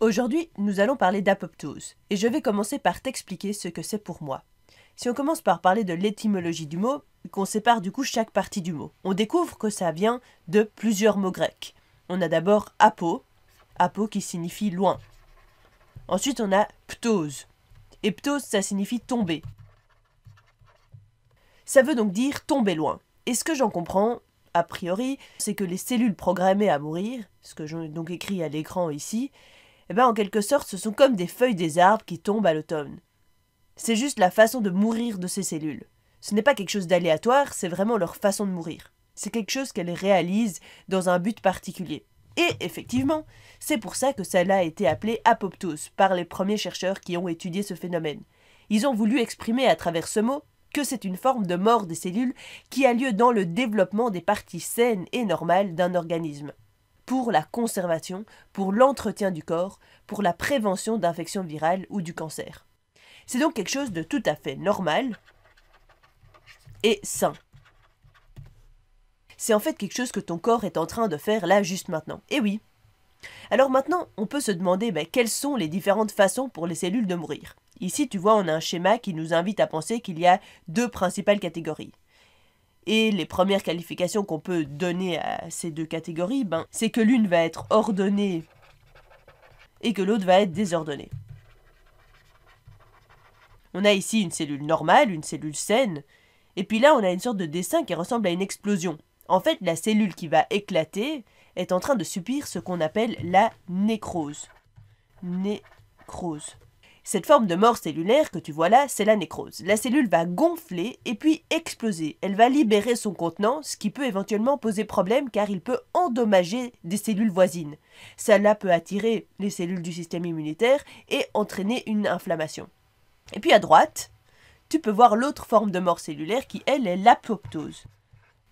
Aujourd'hui, nous allons parler d'apoptose, et je vais commencer par t'expliquer ce que c'est pour moi. Si on commence par parler de l'étymologie du mot, qu'on sépare du coup chaque partie du mot, on découvre que ça vient de plusieurs mots grecs. On a d'abord apo, apo qui signifie loin. Ensuite, on a ptose. Et ptose, ça signifie tomber. Ça veut donc dire tomber loin. Et ce que j'en comprends, a priori, c'est que les cellules programmées à mourir, ce que j'ai donc écrit à l'écran ici, eh ben, en quelque sorte, ce sont comme des feuilles des arbres qui tombent à l'automne. C'est juste la façon de mourir de ces cellules. Ce n'est pas quelque chose d'aléatoire, c'est vraiment leur façon de mourir. C'est quelque chose qu'elles réalisent dans un but particulier. Et effectivement, c'est pour ça que cela a été appelé apoptose par les premiers chercheurs qui ont étudié ce phénomène. Ils ont voulu exprimer à travers ce mot que c'est une forme de mort des cellules qui a lieu dans le développement des parties saines et normales d'un organisme pour la conservation, pour l'entretien du corps, pour la prévention d'infections virales ou du cancer. C'est donc quelque chose de tout à fait normal et sain. C'est en fait quelque chose que ton corps est en train de faire là juste maintenant. Et eh oui. Alors maintenant, on peut se demander ben, quelles sont les différentes façons pour les cellules de mourir. Ici, tu vois, on a un schéma qui nous invite à penser qu'il y a deux principales catégories. Et les premières qualifications qu'on peut donner à ces deux catégories, ben, c'est que l'une va être ordonnée et que l'autre va être désordonnée. On a ici une cellule normale, une cellule saine, et puis là on a une sorte de dessin qui ressemble à une explosion. En fait, la cellule qui va éclater est en train de subir ce qu'on appelle la nécrose. Nécrose. Cette forme de mort cellulaire que tu vois là, c'est la nécrose. La cellule va gonfler et puis exploser. Elle va libérer son contenant, ce qui peut éventuellement poser problème car il peut endommager des cellules voisines. Cela peut attirer les cellules du système immunitaire et entraîner une inflammation. Et puis à droite, tu peux voir l'autre forme de mort cellulaire qui, elle, est l'apoptose.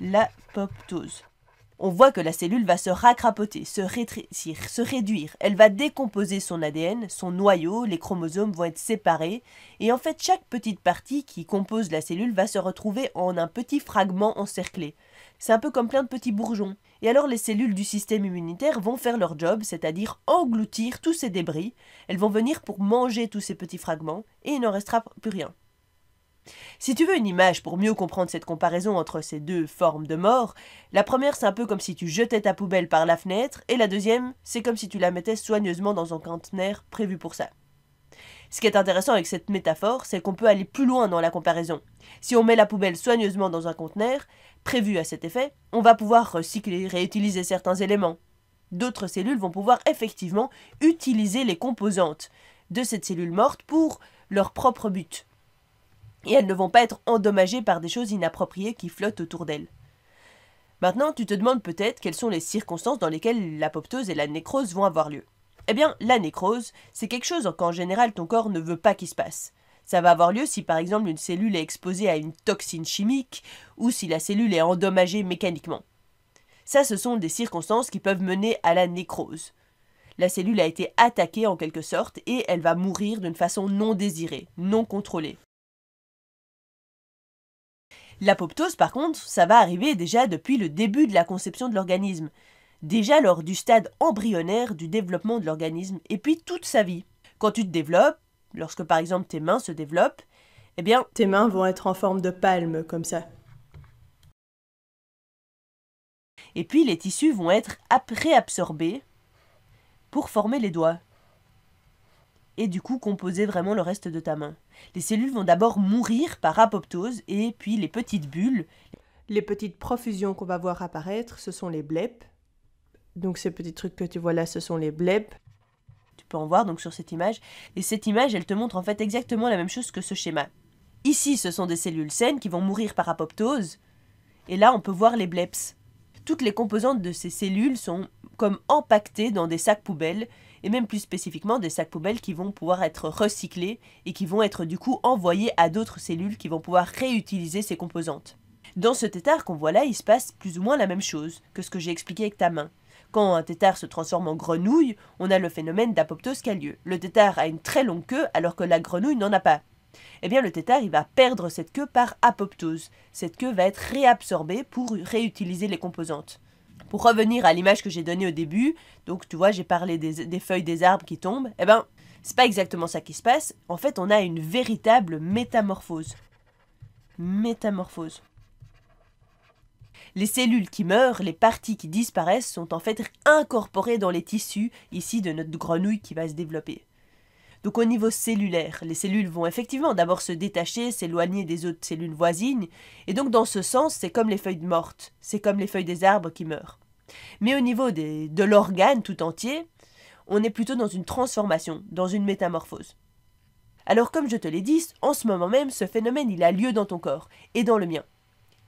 L'apoptose on voit que la cellule va se racrapoter, se rétrécir, se réduire. Elle va décomposer son ADN, son noyau, les chromosomes vont être séparés, et en fait chaque petite partie qui compose la cellule va se retrouver en un petit fragment encerclé. C'est un peu comme plein de petits bourgeons. Et alors les cellules du système immunitaire vont faire leur job, c'est-à-dire engloutir tous ces débris, elles vont venir pour manger tous ces petits fragments, et il n'en restera plus rien. Si tu veux une image pour mieux comprendre cette comparaison entre ces deux formes de mort, la première c'est un peu comme si tu jetais ta poubelle par la fenêtre, et la deuxième c'est comme si tu la mettais soigneusement dans un conteneur prévu pour ça. Ce qui est intéressant avec cette métaphore, c'est qu'on peut aller plus loin dans la comparaison. Si on met la poubelle soigneusement dans un conteneur, prévu à cet effet, on va pouvoir recycler, et réutiliser certains éléments. D'autres cellules vont pouvoir effectivement utiliser les composantes de cette cellule morte pour leur propre but et elles ne vont pas être endommagées par des choses inappropriées qui flottent autour d'elles. Maintenant, tu te demandes peut-être quelles sont les circonstances dans lesquelles l'apoptose et la nécrose vont avoir lieu. Eh bien, la nécrose, c'est quelque chose qu'en général ton corps ne veut pas qu'il se passe. Ça va avoir lieu si par exemple une cellule est exposée à une toxine chimique ou si la cellule est endommagée mécaniquement. Ça, ce sont des circonstances qui peuvent mener à la nécrose. La cellule a été attaquée en quelque sorte et elle va mourir d'une façon non désirée, non contrôlée. L'apoptose, par contre, ça va arriver déjà depuis le début de la conception de l'organisme, déjà lors du stade embryonnaire du développement de l'organisme, et puis toute sa vie. Quand tu te développes, lorsque par exemple tes mains se développent, eh bien... Tes mains vont être en forme de palme, comme ça. Et puis les tissus vont être absorbés pour former les doigts et du coup composer vraiment le reste de ta main. Les cellules vont d'abord mourir par apoptose et puis les petites bulles. Les petites profusions qu'on va voir apparaître, ce sont les bleps. Donc ces petits trucs que tu vois là, ce sont les bleps. Tu peux en voir donc sur cette image. Et cette image, elle te montre en fait exactement la même chose que ce schéma. Ici, ce sont des cellules saines qui vont mourir par apoptose. Et là, on peut voir les bleps. Toutes les composantes de ces cellules sont comme empaquetées dans des sacs poubelles et même plus spécifiquement des sacs poubelles qui vont pouvoir être recyclés et qui vont être du coup envoyés à d'autres cellules qui vont pouvoir réutiliser ces composantes. Dans ce tétard qu'on voit là, il se passe plus ou moins la même chose que ce que j'ai expliqué avec ta main. Quand un tétard se transforme en grenouille, on a le phénomène d'apoptose qui a lieu. Le tétard a une très longue queue alors que la grenouille n'en a pas. Eh bien, le tétard, il va perdre cette queue par apoptose. Cette queue va être réabsorbée pour réutiliser les composantes pour revenir à l'image que j'ai donnée au début, donc tu vois, j'ai parlé des, feuilles des arbres qui tombent, eh ben, c'est pas exactement ça qui se passe. En fait, on a une véritable métamorphose. Métamorphose. Les cellules qui meurent, les parties qui disparaissent sont en fait incorporées dans les tissus ici de notre grenouille qui va se développer. Donc au niveau cellulaire, les cellules vont effectivement d'abord se détacher, s'éloigner des autres cellules voisines, et donc dans ce sens, c'est comme les feuilles mortes, c'est comme les feuilles des arbres qui meurent. Mais au niveau de l'organe tout entier, on est plutôt dans une transformation, dans une métamorphose. Alors comme je te l'ai dit, en ce moment même, ce phénomène il a lieu dans ton corps, et dans le mien.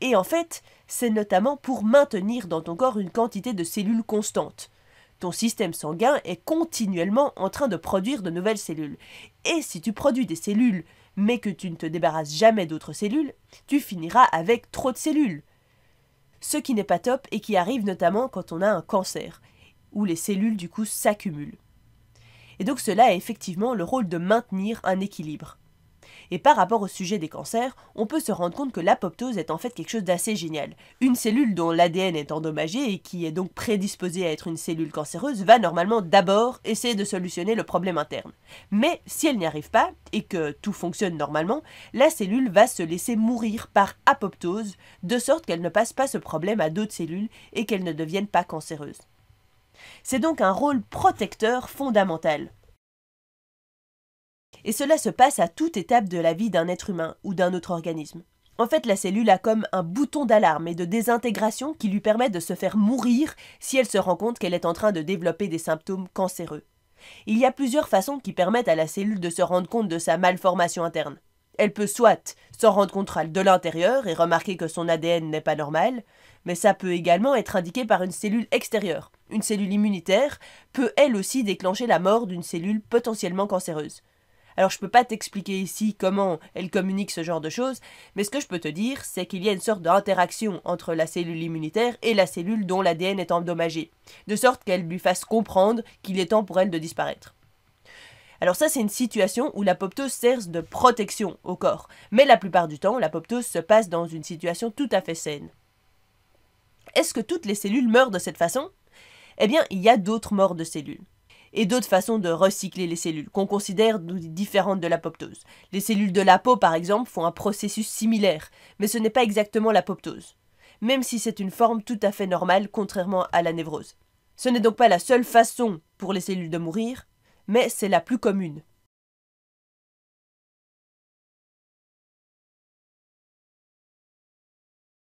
Et en fait, c'est notamment pour maintenir dans ton corps une quantité de cellules constantes. Ton système sanguin est continuellement en train de produire de nouvelles cellules. Et si tu produis des cellules, mais que tu ne te débarrasses jamais d'autres cellules, tu finiras avec trop de cellules. Ce qui n'est pas top et qui arrive notamment quand on a un cancer, où les cellules du coup s'accumulent. Et donc cela a effectivement le rôle de maintenir un équilibre. Et par rapport au sujet des cancers, on peut se rendre compte que l'apoptose est en fait quelque chose d'assez génial. Une cellule dont l'ADN est endommagé et qui est donc prédisposée à être une cellule cancéreuse va normalement d'abord essayer de solutionner le problème interne. Mais si elle n'y arrive pas et que tout fonctionne normalement, la cellule va se laisser mourir par apoptose, de sorte qu'elle ne passe pas ce problème à d'autres cellules et qu'elle ne devienne pas cancéreuse. C'est donc un rôle protecteur fondamental et cela se passe à toute étape de la vie d'un être humain ou d'un autre organisme. En fait, la cellule a comme un bouton d'alarme et de désintégration qui lui permet de se faire mourir si elle se rend compte qu'elle est en train de développer des symptômes cancéreux. Il y a plusieurs façons qui permettent à la cellule de se rendre compte de sa malformation interne. Elle peut soit s'en rendre compte de l'intérieur et remarquer que son ADN n'est pas normal, mais ça peut également être indiqué par une cellule extérieure. Une cellule immunitaire peut elle aussi déclencher la mort d'une cellule potentiellement cancéreuse. Alors je ne peux pas t'expliquer ici comment elle communique ce genre de choses, mais ce que je peux te dire, c'est qu'il y a une sorte d'interaction entre la cellule immunitaire et la cellule dont l'ADN est endommagé, de sorte qu'elle lui fasse comprendre qu'il est temps pour elle de disparaître. Alors ça, c'est une situation où l'apoptose sert de protection au corps, mais la plupart du temps, l'apoptose se passe dans une situation tout à fait saine. Est-ce que toutes les cellules meurent de cette façon Eh bien, il y a d'autres morts de cellules et d'autres façons de recycler les cellules, qu'on considère différentes de l'apoptose. Les cellules de la peau, par exemple, font un processus similaire, mais ce n'est pas exactement l'apoptose, même si c'est une forme tout à fait normale, contrairement à la névrose. Ce n'est donc pas la seule façon pour les cellules de mourir, mais c'est la plus commune.